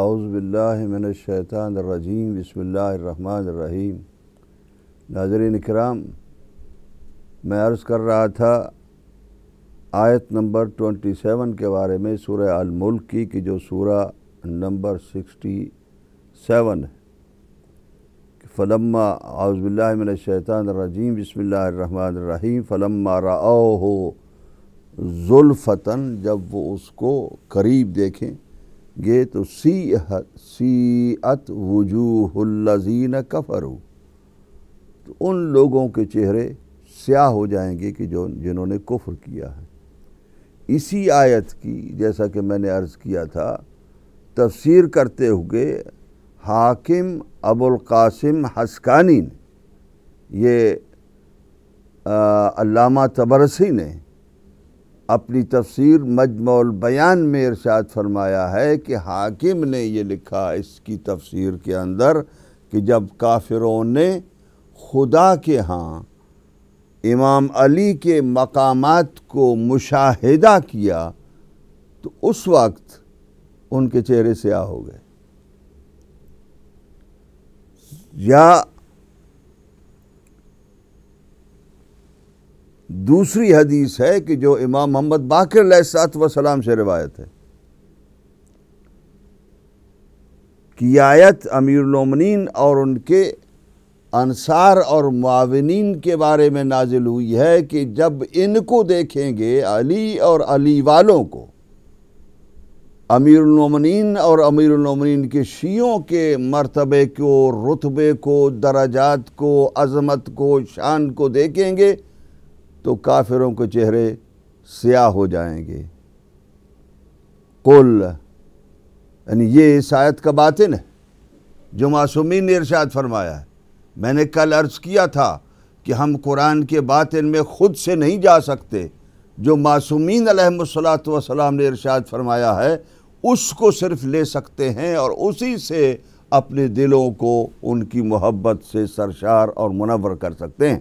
اعوذ باللہ من الشیطان الرجیم بسم اللہ الرحمن الرحیم ناظرین اکرام میں عرض کر رہا تھا آیت نمبر ٹونٹی سیون کے بارے میں الملک الملکی کہ جو سورہ نمبر سکسٹی سیون فلما اعوذ باللہ من الرجیم بسم اللہ الرحمن الرحیم فلما راؤ ہو جب وہ اس کو قریب دیکھیں گے تو سیعت وجوہ اللذین کفر تو ان لوگوں کے چہرے سیاہ ہو جائیں گے کہ جو جنہوں نے کفر کیا ہے اسی آیت کی جیسا کہ میں نے عرض کیا تھا تفسیر کرتے ہوئے حاکم القاسم حسکانی نے یہ علامہ تبرسی نے اپنی تفسیر مجمع البیان میں ارشاد فرمایا ہے کہ حاکم نے یہ لکھا اس کی تفسیر کے اندر کہ جب کافروں نے خدا کے ہاں امام علی کے مقامات کو مشاہدہ کیا تو اس وقت ان کے چہرے سے آ ہو گئے یا دوسری حدیث ہے کہ جو امام محمد باقر علیہ صاحب وسلام سے روایت ہے یہ آیت امیر النعمن اور ان کے انصار اور معاونین کے بارے میں نازل ہوئی ہے کہ جب ان کو دیکھیں گے علی اور علی والوں کو امیر النعمنین اور امیر العمنین کے شیعوں کے مرتبے کو رتبے کو درجات کو عظمت کو شان کو دیکھیں گے تو کافروں کے چہرے سیاہ ہو جائیں گے قل یعنی یہ اس آیت کا باطن ہے جو معصومین نے ارشاد فرمایا ہے میں نے کل عرض کیا تھا کہ ہم قرآن کے باطن میں خود سے نہیں جا سکتے جو معصومین علیہ السلام نے ارشاد فرمایا ہے اس کو صرف لے سکتے ہیں اور اسی سے اپنے دلوں کو ان کی محبت سے سرشار اور منور کر سکتے ہیں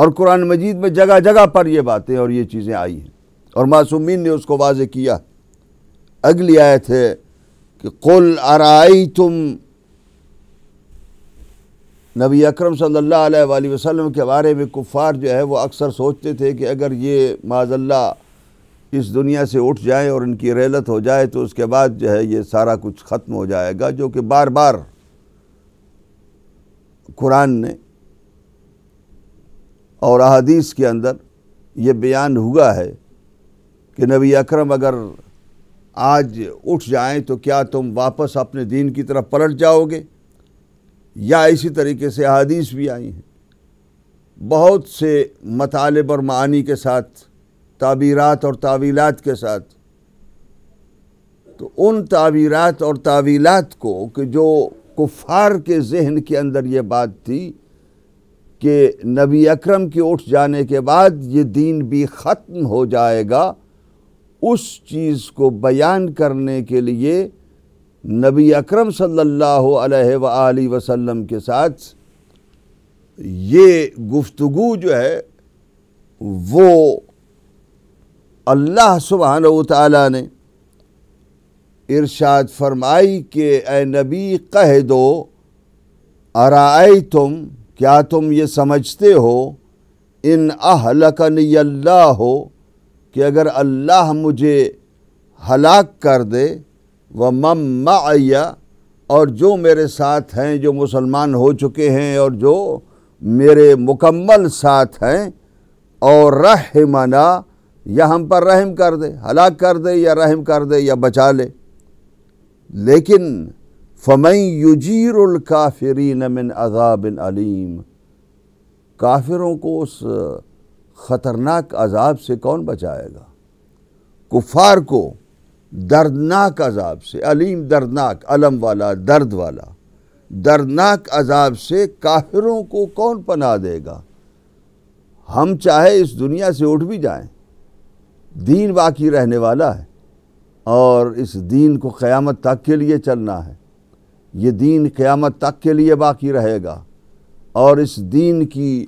اور قرآن مجید میں جگہ جگہ پر یہ باتیں اور یہ چیزیں آئی ہیں اور معصومین نے اس کو واضح کیا اگلی آیت ہے کہ قل آرائی تم نبی اکرم صلی اللہ علیہ وآلہ وسلم کے بارے میں کفار جو ہے وہ اکثر سوچتے تھے کہ اگر یہ معذ اللہ اس دنیا سے اٹھ جائیں اور ان کی ریلت ہو جائے تو اس کے بعد جو ہے یہ سارا کچھ ختم ہو جائے گا جو کہ بار بار قرآن نے اور احادیث کے اندر یہ بیان ہوا ہے کہ نبی اکرم اگر آج اٹھ جائیں تو کیا تم واپس اپنے دین کی طرف پلٹ جاؤ گے یا اسی طریقے سے احادیث بھی آئی ہیں بہت سے مطالب اور معانی کے ساتھ تعبیرات اور تعویلات کے ساتھ تو ان تعبیرات اور تعویلات کو کہ جو کفار کے ذہن کے اندر یہ بات تھی کہ نبی اکرم کے اٹھ جانے کے بعد یہ دین بھی ختم ہو جائے گا اس چیز کو بیان کرنے کے لیے نبی اکرم صلی اللہ علیہ وآلہ وسلم کے ساتھ یہ گفتگو جو ہے وہ اللہ سبحانہ و نے ارشاد فرمائی کہ اے نبی کہہ دو ارائے تم کیا تم یہ سمجھتے ہو ان اہلکنی اللہ ہو کہ اگر اللہ مجھے ہلاک کر دے و مم اور جو میرے ساتھ ہیں جو مسلمان ہو چکے ہیں اور جو میرے مکمل ساتھ ہیں اور رحمنا یا ہم پر رحم کر دے ہلاک کر دے یا رحم کر دے یا بچا لے لیکن فمن یجیر الکافرین من عذاب علیم کافروں کو اس خطرناک عذاب سے کون بچائے گا کفار کو دردناک عذاب سے علیم دردناک علم والا درد والا دردناک عذاب سے کافروں کو کون پناہ دے گا ہم چاہے اس دنیا سے اٹھ بھی جائیں دین باقی رہنے والا ہے اور اس دین کو قیامت تک کے لیے چلنا ہے یہ دین قیامت تک کے لیے باقی رہے گا اور اس دین کی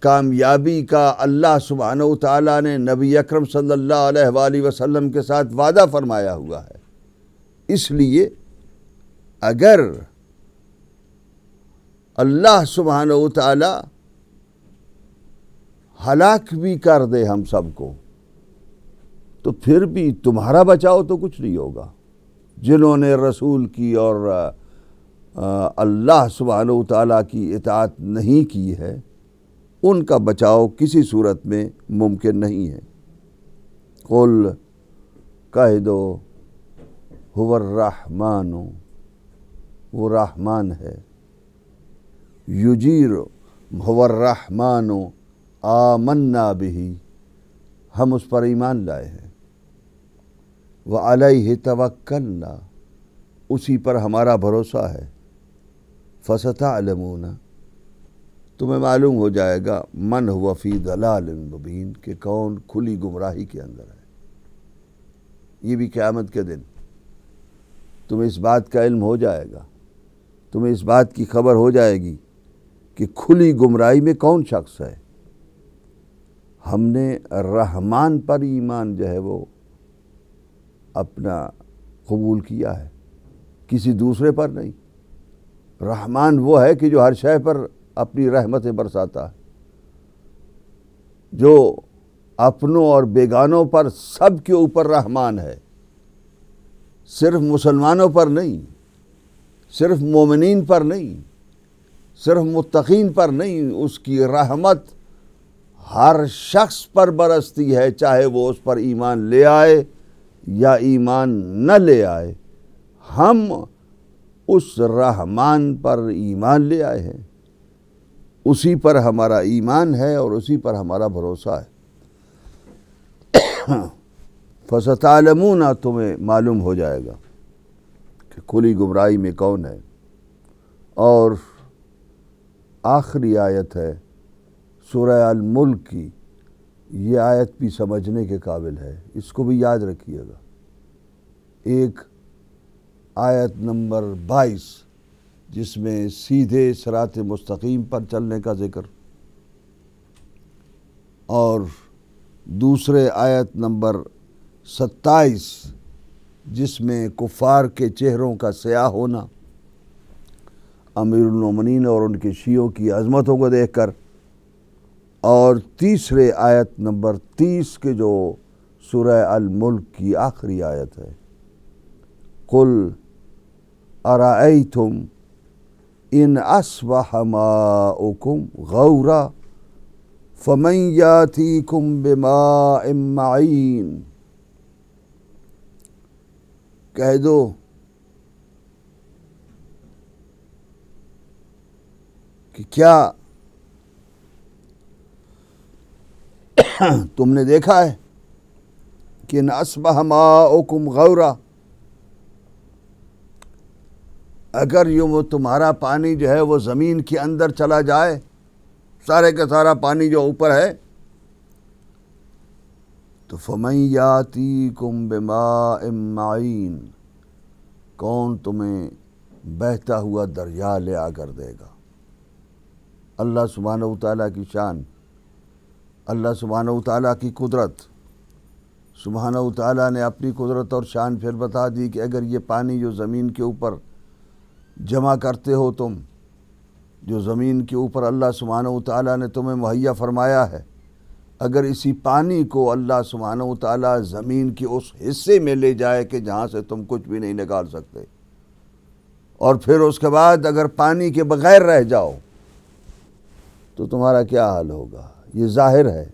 کامیابی کا اللہ سبحانہ و تعالیٰ نے نبی اکرم صلی اللہ علیہ وآلہ وسلم کے ساتھ وعدہ فرمایا ہوا ہے اس لیے اگر اللہ سبحانہ وتعالی ہلاک بھی کر دے ہم سب کو تو پھر بھی تمہارا بچاؤ تو کچھ نہیں ہوگا جنہوں نے رسول کی اور اللہ سبحانہ وتعالی تعالیٰ کی اطاعت نہیں کی ہے ان کا بچاؤ کسی صورت میں ممکن نہیں ہے قل کہہ دو ہو الرحمن وہ رحمان ہے یجیر ہو الرحمن آمنا بھی ہم اس پر ایمان لائے ہیں وَعَلَيْهِ تَوَكَّلْنَا اسی پر ہمارا بھروسہ ہے فَسَتَعْلَمُونَ تمہیں معلوم ہو جائے گا من فی اللہ مبین کہ کون کھلی گمراہی کے اندر ہے یہ بھی قیامت کے دن تمہیں اس بات کا علم ہو جائے گا تمہیں اس بات کی خبر ہو جائے گی کہ کھلی گمراہی میں کون شخص ہے ہم نے رحمان پر ایمان جو ہے وہ اپنا قبول کیا ہے کسی دوسرے پر نہیں رحمان وہ ہے کہ جو ہر شے پر اپنی رحمتیں برساتا ہے جو اپنوں اور بیگانوں پر سب کے اوپر رحمان ہے صرف مسلمانوں پر نہیں صرف مومنین پر نہیں صرف متقین پر نہیں اس کی رحمت ہر شخص پر برستی ہے چاہے وہ اس پر ایمان لے آئے یا ایمان نہ لے آئے ہم اس رحمان پر ایمان لے آئے ہیں اسی پر ہمارا ایمان ہے اور اسی پر ہمارا بھروسہ ہے فصل تمہیں معلوم ہو جائے گا کہ کھلی گمراہی میں کون ہے اور آخری آیت ہے سورہ الملک کی یہ آیت بھی سمجھنے کے قابل ہے اس کو بھی یاد رکھیے گا ایک آیت نمبر بائیس جس میں سیدھے سرات مستقیم پر چلنے کا ذکر اور دوسرے آیت نمبر ستائیس جس میں کفار کے چہروں کا سیاہ ہونا امیر المومنین اور ان کے شیعوں کی عظمتوں کو دیکھ کر اور تیسرے آیت نمبر تیس کے جو سورہ الملک کی آخری آیت ہے قل ارائیتم ان اصبح ماؤکم غورا فمن یاتیکم بماء معین کہہ دو کہ کیا تم نے دیکھا ہے کہ نصبہ ما آم غورا اگر یوں وہ تمہارا پانی جو ہے وہ زمین کے اندر چلا جائے سارے کا سارا پانی جو اوپر ہے تو فمیاتی کم بما معین کون تمہیں بہتا ہوا دریا لے آ کر دے گا اللہ سبحانہ و تعالیٰ کی شان اللہ سبحانہ و تعالیٰ کی قدرت سبحانہ و تعالیٰ نے اپنی قدرت اور شان پھر بتا دی کہ اگر یہ پانی جو زمین کے اوپر جمع کرتے ہو تم جو زمین کے اوپر اللہ سبحانہ و تعالیٰ نے تمہیں مہیا فرمایا ہے اگر اسی پانی کو اللہ سبحانہ و تعالیٰ زمین کے اس حصے میں لے جائے کہ جہاں سے تم کچھ بھی نہیں نکال سکتے اور پھر اس کے بعد اگر پانی کے بغیر رہ جاؤ تو تمہارا کیا حال ہوگا یہ ظاہر ہے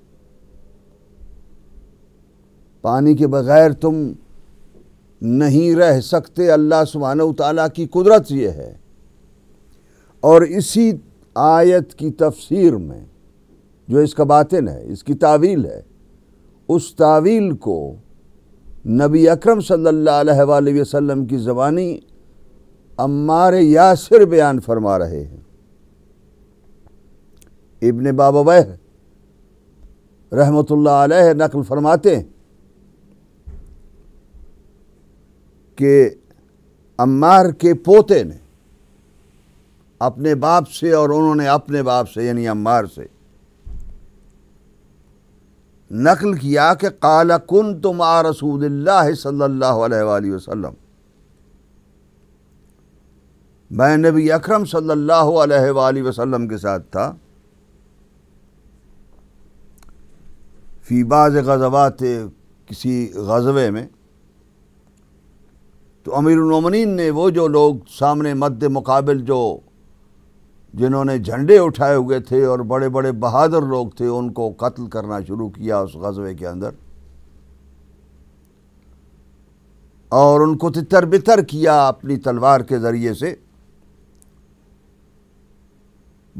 پانی کے بغیر تم نہیں رہ سکتے اللہ سبحانہ و تعالیٰ کی قدرت یہ ہے اور اسی آیت کی تفسیر میں جو اس کا باطن ہے اس کی تعویل ہے اس تعویل کو نبی اکرم صلی اللہ علیہ وآلہ وسلم کی زبانی امار یاسر بیان فرما رہے ہیں ابن بابا بہر رحمت اللہ علیہ نقل فرماتے ہیں کہ امار کے پوتے نے اپنے باپ سے اور انہوں نے اپنے باپ سے یعنی امار سے نقل کیا کہ قال کن تم آ رسول اللہ صلی اللہ علیہ وآلہ وسلم میں نبی اکرم صلی اللہ علیہ وآلہ وسلم کے ساتھ تھا فی بعض غزوات کسی غزوے میں تو امیر العمن نے وہ جو لوگ سامنے مد مقابل جو جنہوں نے جھنڈے اٹھائے ہوئے تھے اور بڑے بڑے بہادر لوگ تھے ان کو قتل کرنا شروع کیا اس غزوے کے اندر اور ان کو تتر بتر کیا اپنی تلوار کے ذریعے سے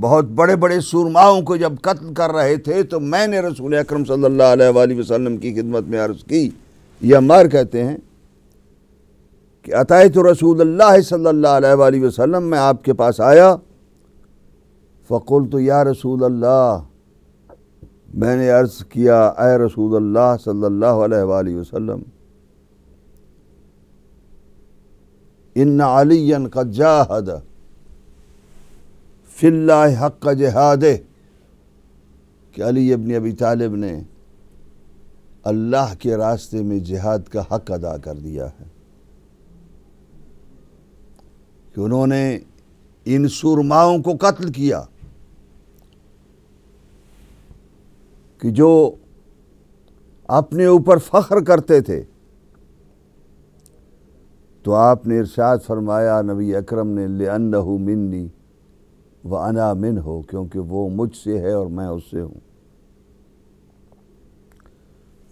بہت بڑے بڑے سورماؤں کو جب قتل کر رہے تھے تو میں نے رسول اکرم صلی اللہ علیہ وآلہ وسلم کی خدمت میں عرض کی یہ عمار کہتے ہیں کہ عطاء تو رسول اللہ صلی اللہ علیہ وآلہ وسلم میں آپ کے پاس آیا فقول تو یا رسول اللہ میں نے عرض کیا اے رسول اللہ صلی اللہ علیہ وآلہ وسلم ان علی اللہ حق کا جہاد کہ علی ابن ابی طالب نے اللہ کے راستے میں جہاد کا حق ادا کر دیا ہے کہ انہوں نے ان سرماؤں کو قتل کیا کہ جو اپنے اوپر فخر کرتے تھے تو آپ نے ارشاد فرمایا نبی اکرم نے لِأَنَّهُ مِنِّي وَأَنَا مِنْ ہو کیونکہ وہ مجھ سے ہے اور میں اس سے ہوں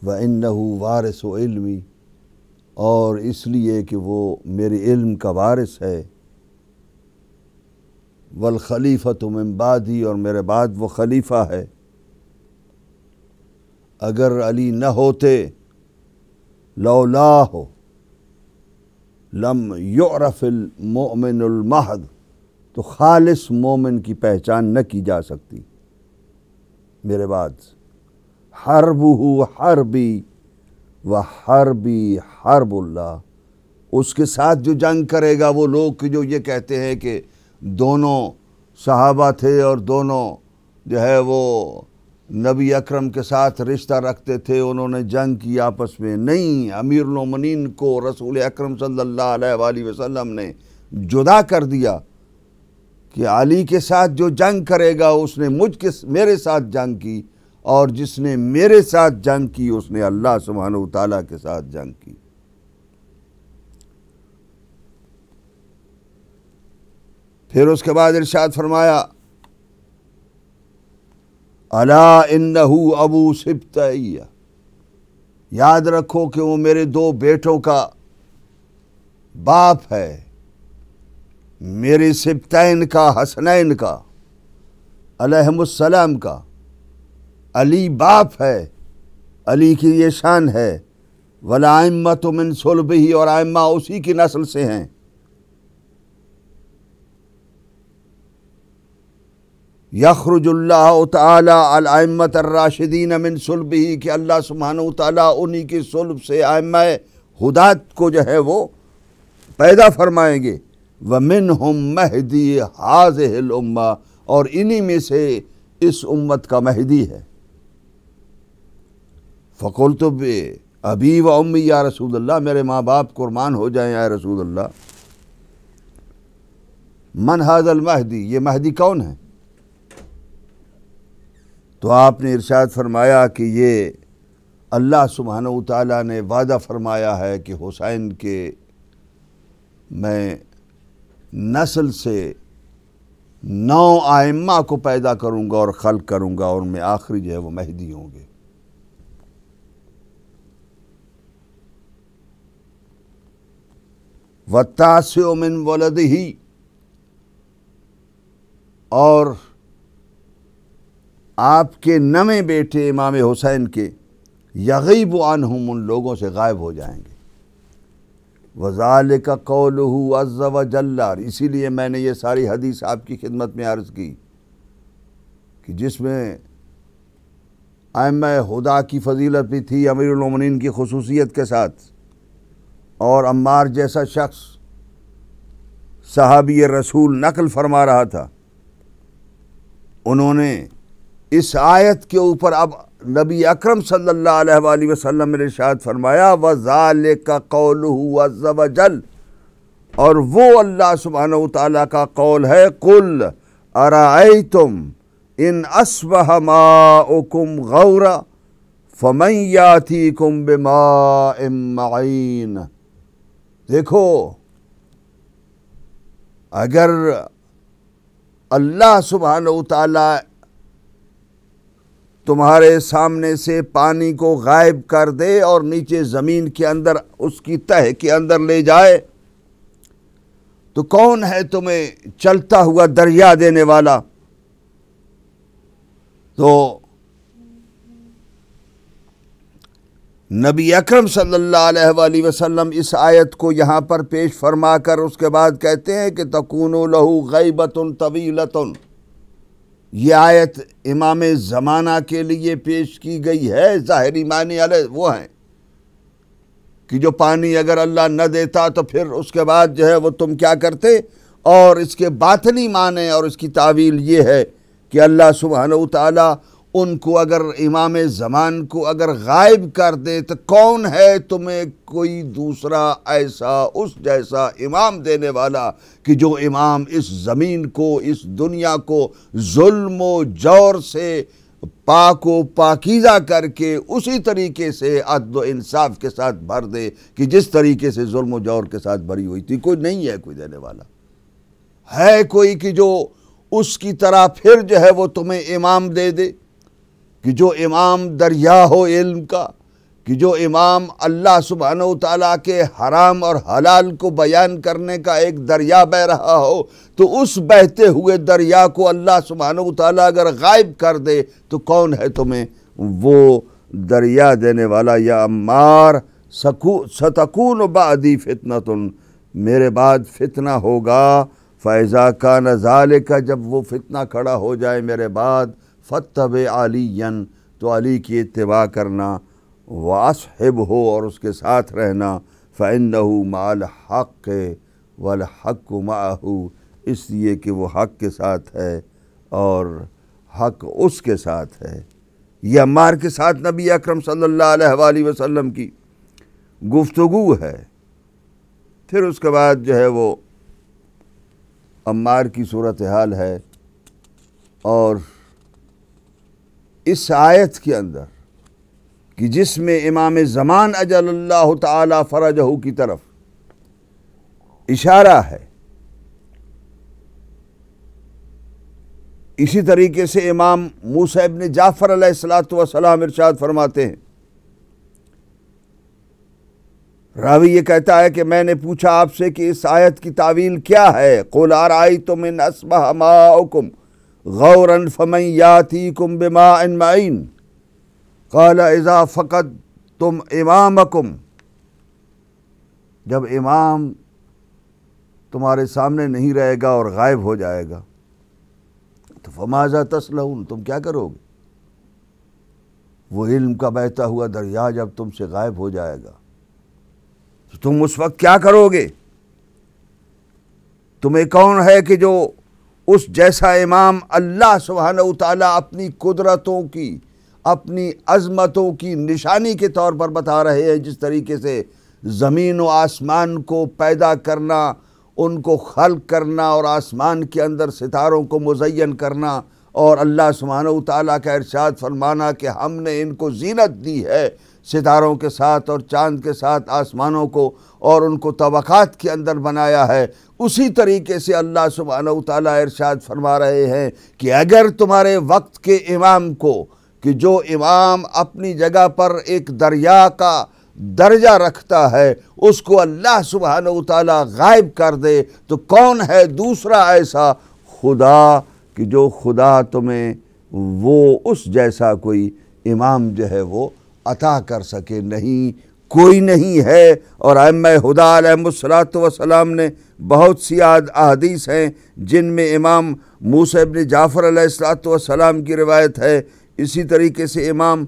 وَإِنَّهُ ان عِلْمِ وارث و علمی اور اس لیے کہ وہ میرے علم کا وارث ہے وَالْخَلِیفَةُ مِنْ بَعْدِ اور میرے بعد وہ خلیفہ ہے اگر علی نہ ہوتے لولا لم يُعْرَفِ الْمُؤْمِنُ المحد تو خالص مومن کی پہچان نہ کی جا سکتی میرے بعد حرب حربی و حربی حرب اللہ اس کے ساتھ جو جنگ کرے گا وہ لوگ جو یہ کہتے ہیں کہ دونوں صحابہ تھے اور دونوں جو ہے وہ نبی اکرم کے ساتھ رشتہ رکھتے تھے انہوں نے جنگ کی آپس میں نہیں امیر الومنین کو رسول اکرم صلی اللہ علیہ وآلہ وسلم نے جدا کر دیا کہ علی کے ساتھ جو جنگ کرے گا اس نے مجھ کے میرے ساتھ جنگ کی اور جس نے میرے ساتھ جنگ کی اس نے اللہ سبحانہ و کے ساتھ جنگ کی پھر اس کے بعد ارشاد فرمایا الا انہو ابو سبتعیہ یاد رکھو کہ وہ میرے دو بیٹوں کا باپ ہے میرے سبتین کا حسنین کا علیہم السلام کا علی باپ ہے علی کی یہ شان ہے ولامت تو من صلبہی اور آئمہ اسی کی نسل سے ہیں یخرج اللہ و تعالیٰ علائمت الراشدین من صلبہی کہ اللہ سبحانہ و تعالیٰ کی کے سلب سے آئمہ ہداط کو جو ہے وہ پیدا فرمائیں گے ومن ہم مہدی حاضہ اور انہی میں سے اس امت کا مہدی ہے فقول تو بے ابھی و امی یا رسول اللہ میرے ماں باپ قرمان ہو جائیں یا رسول اللہ من حاض المہدی یہ مہدی کون ہے تو آپ نے ارشاد فرمایا کہ یہ اللہ سبحانہ و تعالیٰ نے وعدہ فرمایا ہے کہ حسین کے میں نسل سے نو آئمہ کو پیدا کروں گا اور خلق کروں گا اور ان میں آخری جو ہے وہ مہدی ہوں گے وہ تاث ہی اور آپ کے نمے بیٹے امام حسین کے یغیب عنہم ان لوگوں سے غائب ہو جائیں گے وزال کا عَزَّ از اسی لیے میں نے یہ ساری حدیث آپ کی خدمت میں عرض کی کہ جس میں خدا کی فضیلت بھی تھی امیر العمنین کی خصوصیت کے ساتھ اور عمار جیسا شخص صحابی رسول نقل فرما رہا تھا انہوں نے اس آیت کے اوپر اب نبی اکرم صلی اللہ علیہ وآلہ وسلم نے ارشاد فرمایا وَذَلِكَ قَوْلُهُ عَزَّ وَجَلْ اور وہ اللہ سبحانہ وتعالی کا قول ہے قُلْ اَرَعَيْتُمْ اِنْ انسب مَاؤُكُمْ غَوْرَ فَمَنْ يَعْتِيكُمْ کم بما معین دیکھو اگر اللہ سبحانہ وتعالی تمہارے سامنے سے پانی کو غائب کر دے اور نیچے زمین کے اندر اس کی تہہ کے اندر لے جائے تو کون ہے تمہیں چلتا ہوا دریا دینے والا تو نبی اکرم صلی اللہ علیہ وآلہ وسلم اس آیت کو یہاں پر پیش فرما کر اس کے بعد کہتے ہیں کہ تکون لہو غیبت طویلتن یہ آیت امام زمانہ کے لیے پیش کی گئی ہے ظاہری معنی علیہ وہ ہیں کہ جو پانی اگر اللہ نہ دیتا تو پھر اس کے بعد جو ہے وہ تم کیا کرتے اور اس کے باطنی معنی اور اس کی تعویل یہ ہے کہ اللہ سبحانہ ال تعالیٰ ان کو اگر امام زمان کو اگر غائب کر دے تو کون ہے تمہیں کوئی دوسرا ایسا اس جیسا امام دینے والا کہ جو امام اس زمین کو اس دنیا کو ظلم و جور سے پاک و پاکیزہ کر کے اسی طریقے سے عدل و انصاف کے ساتھ بھر دے کہ جس طریقے سے ظلم و جور کے ساتھ بھری ہوئی تھی کوئی نہیں ہے کوئی دینے والا ہے کوئی کہ جو اس کی طرح پھر جو ہے وہ تمہیں امام دے دے کہ جو امام دریا ہو علم کا کہ جو امام اللہ سبحانہ و تعالیٰ کے حرام اور حلال کو بیان کرنے کا ایک دریا بہ رہا ہو تو اس بہتے ہوئے دریا کو اللہ سبحانہ و تعالیٰ اگر غائب کر دے تو کون ہے تمہیں وہ دریا دینے والا یا امار ستکون بعدی فتنتن تن میرے بعد فتنہ ہوگا فائزہ کا نظالے کا جب وہ فتنہ کھڑا ہو جائے میرے بعد فتب علی تو علی کی اتباع کرنا واصب ہو اور اس کے ساتھ رہنا فَإِنَّهُ مَعَ ہے و مَعَهُ اس لیے کہ وہ حق کے ساتھ ہے اور حق اس کے ساتھ ہے یہ امار کے ساتھ نبی اکرم صلی اللہ علیہ وآلہ وسلم کی گفتگو ہے پھر اس کے بعد جو ہے وہ امار کی صورتحال ہے اور اس آیت کے اندر کہ جس میں امام زمان اجل اللہ تعالی فرجہ کی طرف اشارہ ہے اسی طریقے سے امام موسیٰ ابن جعفر علیہ السلام وسلام ارشاد فرماتے ہیں راوی یہ کہتا ہے کہ میں نے پوچھا آپ سے کہ اس آیت کی تعویل کیا ہے قُلْ آئی تم حسم ہما کم غورا فمن ياتيكم بماء معين قال تم فقدتم امامكم جب امام تمہارے سامنے نہیں رہے گا اور غائب ہو جائے گا تو فمازہ تسلحون تم کیا کرو گے وہ علم کا بہتا ہوا دریا جب تم سے غائب ہو جائے گا تو تم اس وقت کیا کرو گے تمہیں کون ہے کہ جو اس جیسا امام اللہ سبحانہ و تعالیٰ اپنی قدرتوں کی اپنی عظمتوں کی نشانی کے طور پر بتا رہے ہیں جس طریقے سے زمین و آسمان کو پیدا کرنا ان کو خلق کرنا اور آسمان کے اندر ستاروں کو مزین کرنا اور اللہ سبحانہ وتعالی کا ارشاد فرمانا کہ ہم نے ان کو زینت دی ہے ستاروں کے ساتھ اور چاند کے ساتھ آسمانوں کو اور ان کو توقعات کے اندر بنایا ہے اسی طریقے سے اللہ سبحانہ اللہ تعالیٰ ارشاد فرما رہے ہیں کہ اگر تمہارے وقت کے امام کو کہ جو امام اپنی جگہ پر ایک دریا کا درجہ رکھتا ہے اس کو اللہ سبحانہ اللہ تعالیٰ غائب کر دے تو کون ہے دوسرا ایسا خدا کہ جو خدا تمہیں وہ اس جیسا کوئی امام جو ہے وہ عطا کر سکے نہیں کوئی نہیں ہے اور ام خدا علیہ السلام السلاۃ وسلام نے بہت سی احادیث ہیں جن میں امام ابن جعفر علیہ السلاۃ کی روایت ہے اسی طریقے سے امام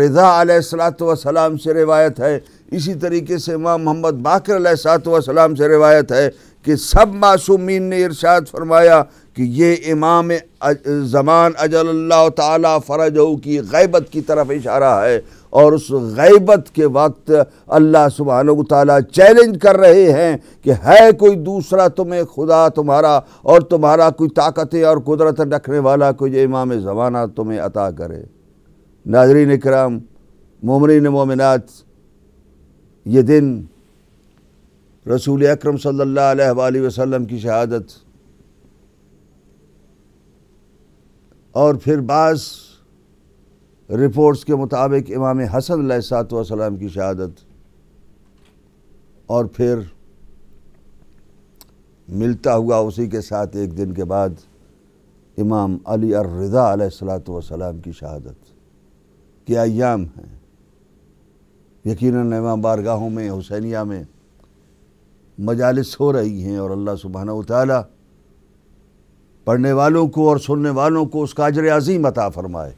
رضا علیہ السلام سے روایت ہے اسی طریقے سے امام محمد باقر علیہ السلام سے روایت ہے کہ سب معصومین نے ارشاد فرمایا کہ یہ امام زمان اجل اللہ تعالیٰ فرجو کی غیبت کی طرف اشارہ ہے اور اس غیبت کے وقت اللہ سبحانہ وتعالی تعالیٰ چیلنج کر رہے ہیں کہ ہے کوئی دوسرا تمہیں خدا تمہارا اور تمہارا کوئی طاقتیں اور قدرت رکھنے والا کوئی امام زمانہ تمہیں عطا کرے ناظرین اکرام مومنین مومنات یہ دن رسول اکرم صلی اللہ علیہ وآلہ وسلم کی شہادت اور پھر بعض رپورٹس کے مطابق امام حسن علیہ سات وسلام کی شہادت اور پھر ملتا ہوا اسی کے ساتھ ایک دن کے بعد امام علی الرضا علیہ السلاۃ والسلام کی شہادت ایام ہیں یقیناً امام بارگاہوں میں حسینیہ میں مجالس ہو رہی ہیں اور اللہ سبحانہ و تعالیٰ پڑھنے والوں کو اور سننے والوں کو اس کا اجر عظیم عطا فرمائے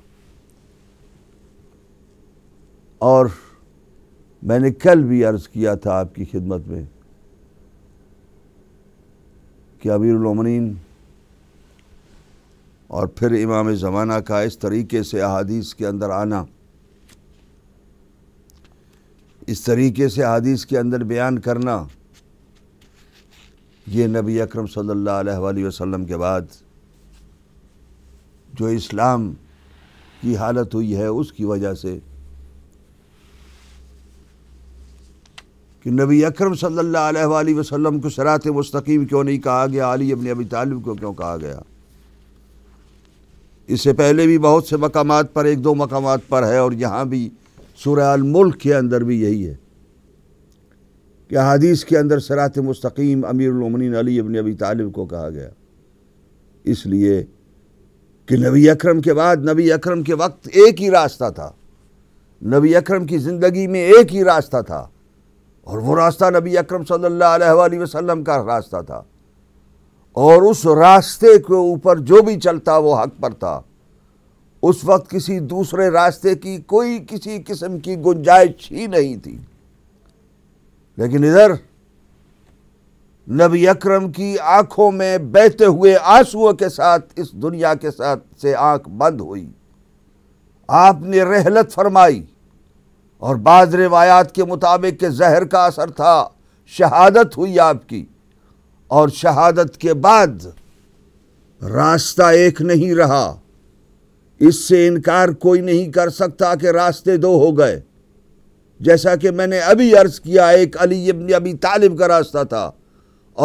اور میں نے کل بھی عرض کیا تھا آپ کی خدمت میں کہ امیر العمن اور پھر امام زمانہ کا اس طریقے سے احادیث کے اندر آنا اس طریقے سے احادیث کے اندر بیان کرنا یہ نبی اکرم صلی اللہ علیہ وآلہ وسلم کے بعد جو اسلام کی حالت ہوئی ہے اس کی وجہ سے کہ نبی اکرم صلی اللہ علیہ وآلہ وسلم کو سرات مستقیم کیوں نہیں کہا گیا علی ابن ابی طالب کو کیوں کہا گیا اس سے پہلے بھی بہت سے مقامات پر ایک دو مقامات پر ہے اور یہاں بھی سورہ الملک کے اندر بھی یہی ہے کہ حدیث کے اندر سرات مستقیم امیر العومن علی ابی طالب کو کہا گیا اس لیے کہ نبی اکرم کے بعد نبی اکرم کے وقت ایک ہی راستہ تھا نبی اکرم کی زندگی میں ایک ہی راستہ تھا اور وہ راستہ نبی اکرم صلی اللہ علیہ وآلہ وسلم کا راستہ تھا اور اس راستے کے اوپر جو بھی چلتا وہ حق پر تھا اس وقت کسی دوسرے راستے کی کوئی کسی قسم کی گنجائش ہی نہیں تھی لیکن ادھر نبی اکرم کی آنکھوں میں بہتے ہوئے آنسوں کے ساتھ اس دنیا کے ساتھ سے آنکھ بند ہوئی آپ نے رحلت فرمائی اور بعض روایات کے مطابق کے زہر کا اثر تھا شہادت ہوئی آپ کی اور شہادت کے بعد راستہ ایک نہیں رہا اس سے انکار کوئی نہیں کر سکتا کہ راستے دو ہو گئے جیسا کہ میں نے ابھی عرض کیا ایک علی ابن ابی طالب کا راستہ تھا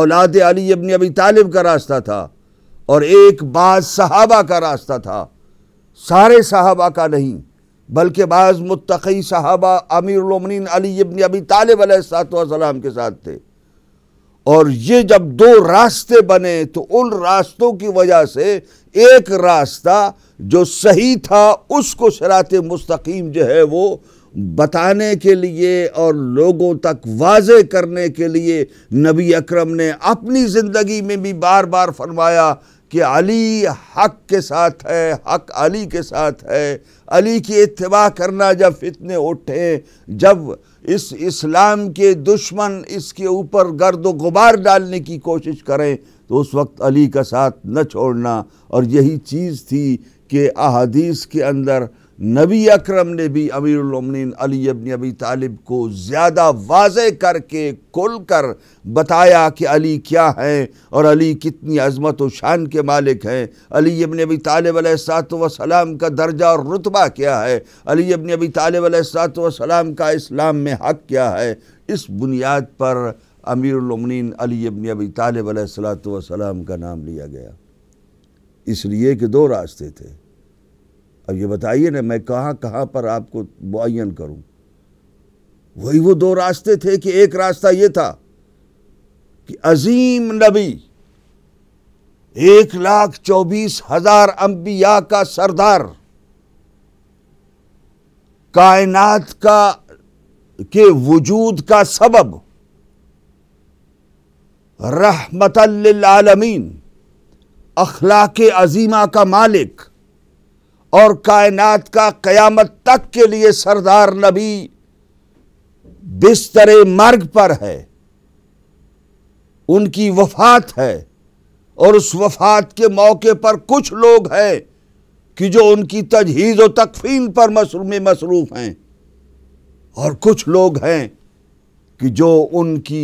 اولاد علی ابن ابی طالب کا راستہ تھا اور ایک بعض صحابہ کا راستہ تھا سارے صحابہ کا نہیں بلکہ بعض متقی صحابہ امیر المن علی ابن ابی طالب علیہ والسلام کے ساتھ تھے اور یہ جب دو راستے بنے تو ان راستوں کی وجہ سے ایک راستہ جو صحیح تھا اس کو شرات مستقیم جو ہے وہ بتانے کے لیے اور لوگوں تک واضح کرنے کے لیے نبی اکرم نے اپنی زندگی میں بھی بار بار فرمایا کہ علی حق کے ساتھ ہے حق علی کے ساتھ ہے علی کی اتباع کرنا جب فتنے اٹھیں جب اس اسلام کے دشمن اس کے اوپر گرد و غبار ڈالنے کی کوشش کریں تو اس وقت علی کا ساتھ نہ چھوڑنا اور یہی چیز تھی کہ احادیث کے اندر نبی اکرم نے بھی امیر الامنین علی ابن ابی طالب کو زیادہ واضح کر کے کھل کر بتایا کہ علی کیا ہیں اور علی کتنی عظمت و شان کے مالک ہیں علی ابن ابی طالب علیہ السلاط کا درجہ اور رتبہ کیا ہے علی ابن ابی طالب علیہ السلاط کا اسلام میں حق کیا ہے اس بنیاد پر امیر الامنین علی ابن ابی طالب علیہ السلام کا نام لیا گیا اس لیے کہ دو راستے تھے اب یہ بتائیے نا میں کہاں کہاں پر آپ کو معین کروں وہی وہ دو راستے تھے کہ ایک راستہ یہ تھا کہ عظیم نبی ایک لاکھ چوبیس ہزار انبیاء کا سردار کائنات کا کے وجود کا سبب رحمت للعالمین اخلاق عظیمہ کا مالک اور کائنات کا قیامت تک کے لیے سردار نبی بستر مرگ پر ہے ان کی وفات ہے اور اس وفات کے موقع پر کچھ لوگ ہیں کہ جو ان کی تجہیز و تکفین پر مصروف میں مصروف ہیں اور کچھ لوگ ہیں کہ جو ان کی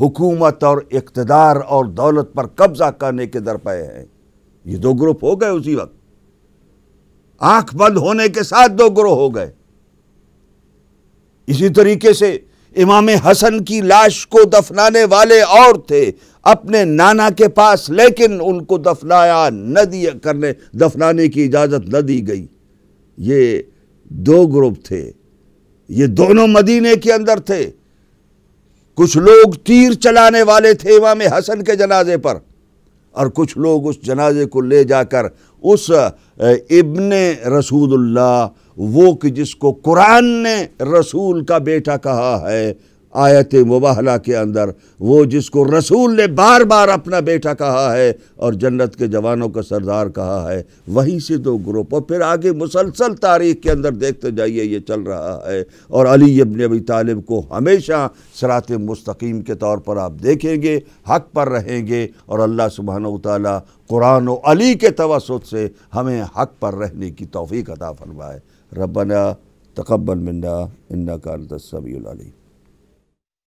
حکومت اور اقتدار اور دولت پر قبضہ کرنے کے درپے ہیں یہ دو گروپ ہو گئے اسی وقت آنکھ بند ہونے کے ساتھ دو گروہ ہو گئے اسی طریقے سے امام حسن کی لاش کو دفنانے والے اور تھے اپنے نانا کے پاس لیکن ان کو دفنایا نہ دیا کرنے دفنانے کی اجازت نہ دی گئی یہ دو گروپ تھے یہ دونوں مدینے کے اندر تھے کچھ لوگ تیر چلانے والے تھے امام حسن کے جنازے پر اور کچھ لوگ اس جنازے کو لے جا کر اس ابن رسول اللہ وہ کہ جس کو قرآن نے رسول کا بیٹا کہا ہے آیت مباحلہ کے اندر وہ جس کو رسول نے بار بار اپنا بیٹا کہا ہے اور جنت کے جوانوں کا سردار کہا ہے وہیں سے دو گروپ اور پھر آگے مسلسل تاریخ کے اندر دیکھتے جائیے یہ چل رہا ہے اور علی ابن طالب کو ہمیشہ سرات مستقیم کے طور پر آپ دیکھیں گے حق پر رہیں گے اور اللہ سبحانہ و تعالیٰ قرآن و علی کے توسط سے ہمیں حق پر رہنے کی توفیق عطا فرمائے ربنا تقبل منا انکا انت السمیع العلیم